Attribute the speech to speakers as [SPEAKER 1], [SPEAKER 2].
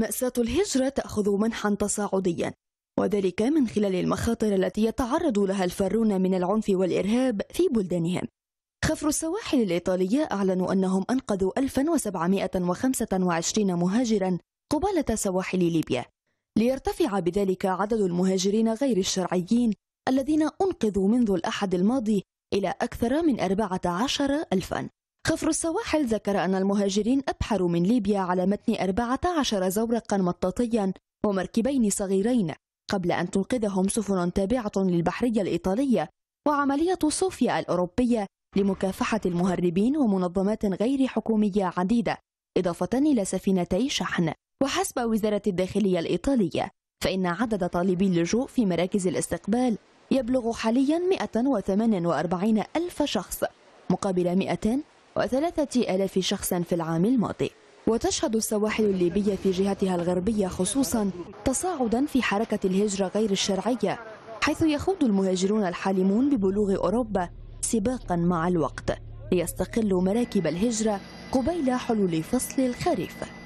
[SPEAKER 1] مأساة الهجرة تأخذ منحا تصاعديا وذلك من خلال المخاطر التي يتعرض لها الفارون من العنف والإرهاب في بلدانهم خفر السواحل الإيطالية أعلنوا أنهم أنقذوا 1725 مهاجرا قبالة سواحل ليبيا ليرتفع بذلك عدد المهاجرين غير الشرعيين الذين أنقذوا منذ الأحد الماضي إلى أكثر من 14 ألفاً خفر السواحل ذكر أن المهاجرين أبحروا من ليبيا على متن 14 زورقا مطاطيا ومركبين صغيرين قبل أن تنقذهم سفن تابعة للبحرية الإيطالية وعملية صوفيا الأوروبية لمكافحة المهربين ومنظمات غير حكومية عديدة إضافة إلى سفينتي شحن وحسب وزارة الداخلية الإيطالية فإن عدد طالبي اللجوء في مراكز الاستقبال يبلغ حاليا 148 ألف شخص مقابل 200 وثلاثة ألاف شخص في العام الماضي وتشهد السواحل الليبية في جهتها الغربية خصوصا تصاعدا في حركة الهجرة غير الشرعية حيث يخوض المهاجرون الحالمون ببلوغ أوروبا سباقا مع الوقت ليستقلوا مراكب الهجرة قبيل حلول فصل الخريف